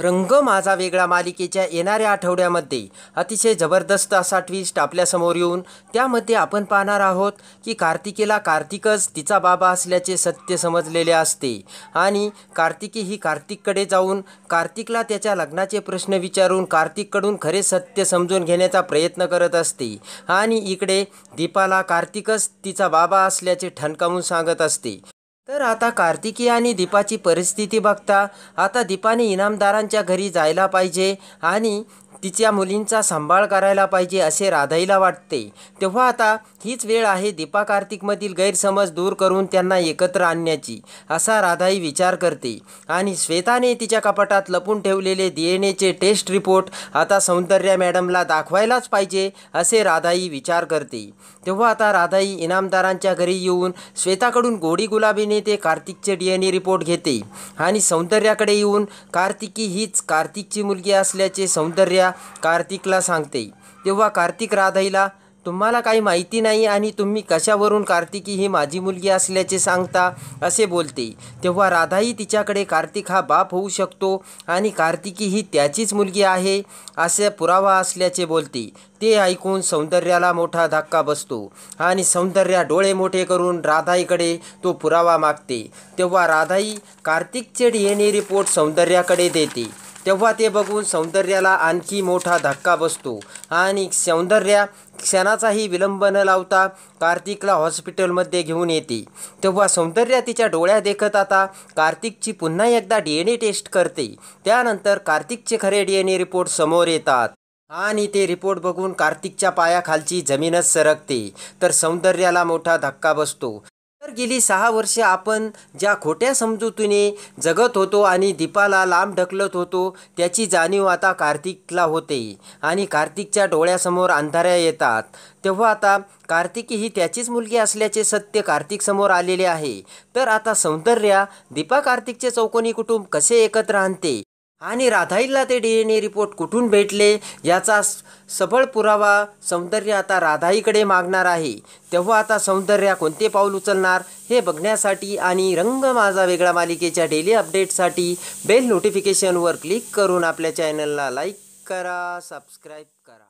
रंग माझा वेगळा मालिकेच्या येणाऱ्या आठवड्यामध्ये अतिशय जबरदस्त असा ट्विस्ट आपल्यासमोर येऊन त्यामध्ये आपण पाहणार आहोत की कार्तिकेला कार्तिकच तिचा बाबा असल्याचे सत्य समजलेले असते आणि कार्तिकी ही कार्तिककडे जाऊन कार्तिकला त्याच्या लग्नाचे प्रश्न विचारून कार्तिककडून खरे सत्य समजून घेण्याचा प्रयत्न करत असते आणि इकडे दीपाला कार्तिकच तिचा बाबा असल्याचे ठणकावून सांगत असते तर आता कार्तिकी आणि दीपाची परिस्थिती बघता आता दीपाने इनामदारांच्या घरी जायला पाहिजे आणि तिच्या मुलींचा सांभाळ करायला पाहिजे असे राधाईला वाटते तेव्हा आता हीच वेळ आहे दीपा कार्तिकमधील गैरसमज दूर करून त्यांना एकत्र आणण्याची असा राधाई विचार करते आणि श्वेताने तिच्या कपाटात लपून ठेवलेले डी एन एचे टेस्ट रिपोर्ट आता सौंदर्या मॅडमला दाखवायलाच पाहिजे असे राधाई विचार करते तेव्हा आता राधाई इनामदारांच्या घरी येऊन श्वेताकडून गोडी गुलाबीने ते कार्तिकचे डी एन ए रिपोर्ट घेते आणि सौंदर्याकडे येऊन कार्तिकी हीच कार्तिकची मुलगी असल्याचे सौंदर्या कार्तिकला सांगते तेव्हा कार्तिक राधाईला तुम्हाला काही माहिती नाही आणि तुम्ही कशावरून कार्तिकी ही माझी मुलगी असल्याचे सांगता असे बोलते तेव्हा राधाही तिच्याकडे कार्तिक हा बाप होऊ शकतो आणि कार्तिकी ही त्याचीच मुलगी आहे असे पुरावा असल्याचे बोलते ते ऐकून सौंदर्याला मोठा धक्का बसतो आणि सौंदर्या डोळे मोठे करून राधाईकडे तो पुरावा मागते तेव्हा राधाई कार्तिकचे डी एन ए रिपोर्ट सौंदर्याकडे देते तेव्हा ते बघून सौंदर्याला आणखी मोठा धक्का बसतो आणि सौंदर्या क्षणाचाही विलंब न लावता कार्तिकला हॉस्पिटलमध्ये घेऊन येते तेव्हा सौंदर्या तिच्या डोळ्या देखत आता कार्तिकची पुन्हा एकदा डी एन ए टेस्ट करते त्यानंतर कार्तिकचे खरे डी एन ए रिपोर्ट समोर येतात आणि ते रिपोर्ट बघून कार्तिकच्या पायाखालची जमीनच सरकते तर सौंदर्याला मोठा धक्का बसतो गेली सहा वर्षे आपण ज्या खोट्या समजुतीने जगत होतो आणि दीपाला लांब ढकलत होतो त्याची जाणीव आता कार्तिकला होते आणि कार्तिकच्या डोळ्यासमोर अंधाऱ्या येतात तेव्हा आता कार्तिकी ही त्याचीच मुलगी असल्याचे सत्य कार्तिकसमोर आलेले आहे तर आता सौंदर्या दीपा कार्तिकचे चौकोनी कुटुंब कसे एकत्र आणते आणि राधाईला ते डी एन ए रिपोर्ट कुठून भेटले याचा सबळ पुरावा सौंदर्य आता राधाईकडे मागणार आहे तेव्हा आता सौंदर्य कोणते पाऊल उचलणार हे बघण्यासाठी आणि रंग माझा वेगळा मालिकेच्या डेली अपडेटसाठी बेल नोटिफिकेशनवर क्लिक करून आपल्या चॅनलला लाईक करा सबस्क्राईब करा